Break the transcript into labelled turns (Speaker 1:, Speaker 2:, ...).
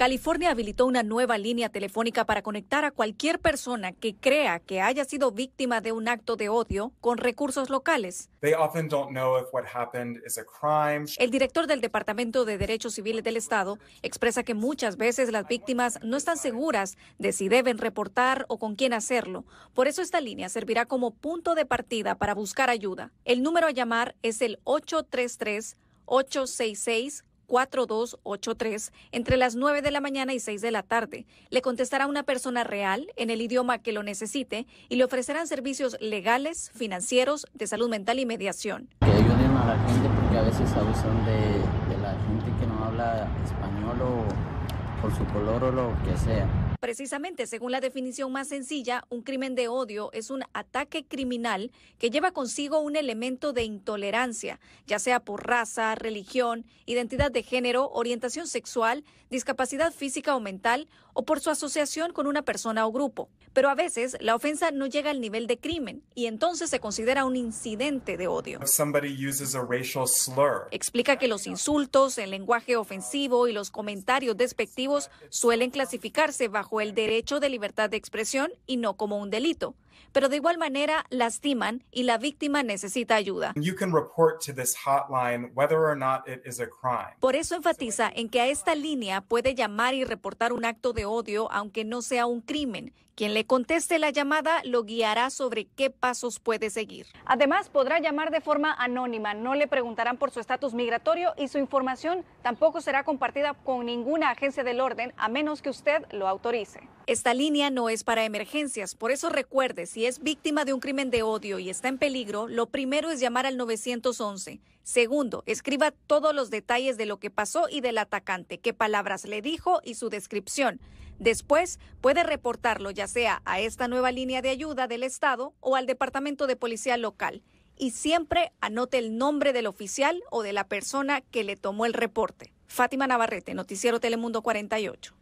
Speaker 1: California habilitó una nueva línea telefónica para conectar a cualquier persona que crea que haya sido víctima de un acto de odio con recursos locales. El director del Departamento de Derechos Civiles del Estado expresa que muchas veces las víctimas no están seguras de si deben reportar o con quién hacerlo. Por eso esta línea servirá como punto de partida para buscar ayuda. El número a llamar es el 833 866 4283 entre las 9 de la mañana y 6 de la tarde. Le contestará una persona real en el idioma que lo necesite y le ofrecerán servicios legales, financieros, de salud mental y mediación. Que ayuden a la gente porque a veces de, de la gente que no habla español o por su color o lo que sea. Precisamente, según la definición más sencilla, un crimen de odio es un ataque criminal que lleva consigo un elemento de intolerancia, ya sea por raza, religión, identidad de género, orientación sexual, discapacidad física o mental, o por su asociación con una persona o grupo. Pero a veces la ofensa no llega al nivel de crimen y entonces se considera un incidente de odio. Explica que los insultos, el lenguaje ofensivo y los comentarios despectivos suelen clasificarse bajo el derecho de libertad de expresión y no como un delito pero de igual manera lastiman y la víctima necesita ayuda. Por eso enfatiza en que a esta línea puede llamar y reportar un acto de odio aunque no sea un crimen. Quien le conteste la llamada lo guiará sobre qué pasos puede seguir. Además, podrá llamar de forma anónima, no le preguntarán por su estatus migratorio y su información tampoco será compartida con ninguna agencia del orden a menos que usted lo autorice. Esta línea no es para emergencias, por eso recuerde, si es víctima de un crimen de odio y está en peligro, lo primero es llamar al 911. Segundo, escriba todos los detalles de lo que pasó y del atacante, qué palabras le dijo y su descripción. Después, puede reportarlo ya sea a esta nueva línea de ayuda del Estado o al Departamento de Policía local. Y siempre anote el nombre del oficial o de la persona que le tomó el reporte. Fátima Navarrete, Noticiero Telemundo 48.